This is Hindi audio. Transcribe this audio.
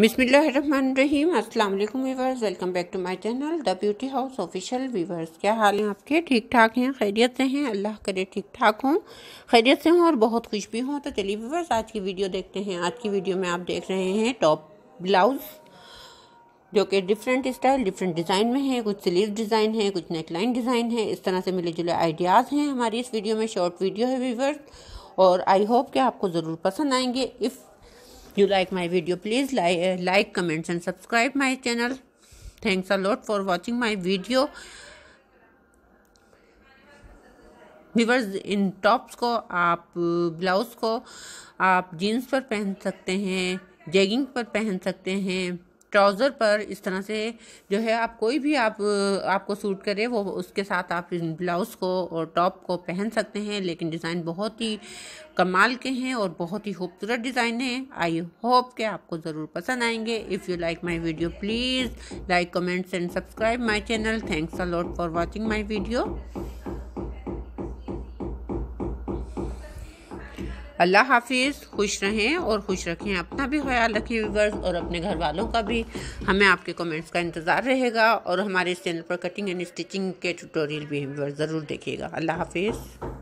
बिसमीम अस्सलाम वालेकुम welcome back to my channel the beauty house official viewers क्या हाल है आपके ठीक ठाक हैं खैरियत से हैं अल्लाह करे ठीक ठाक हों खैरियत से हों और बहुत खुश भी हों तो चलिए वीवर्स आज की वीडियो देखते हैं आज की वीडियो में आप देख रहे हैं टॉप ब्लाउज़ जो कि डिफरेंट स्टाइल डिफरेंट डिज़ाइन में है कुछ स्लीव डिज़ाइन है कुछ नेकलाइन डिज़ाइन है इस तरह से मिले जुले आइडियाज़ हैं हमारी इस वीडियो में शॉर्ट वीडियो है वीवर्स और आई होप कि आपको ज़रूर पसंद आएंगे if you like my video please like comments and subscribe my channel thanks a lot for watching my video viewers इन टॉप्स को आप ब्लाउज़ को आप जीन्स पर पहन सकते हैं जेगिंग पर पहन सकते हैं ट्राउज़र पर इस तरह से जो है आप कोई भी आप आपको सूट करे वो उसके साथ आप ब्लाउज़ को और टॉप को पहन सकते हैं लेकिन डिज़ाइन बहुत ही कमाल के हैं और बहुत ही खूबसूरत डिज़ाइन है आई होप के आपको ज़रूर पसंद आएंगे if you like my video please like comments and subscribe my channel thanks a lot for watching my video अल्लाह हाफिज़ खुश रहें और खुश रखें अपना भी ख्याल रखें व्यूवर्स और अपने घर वालों का भी हमें आपके कमेंट्स का इंतज़ार रहेगा और हमारे इस चैनल पर कटिंग एंड स्टिचिंग के ट्यूटोरियल भी व्यूवर्स ज़रूर देखिएगा अल्लाह हाफिज़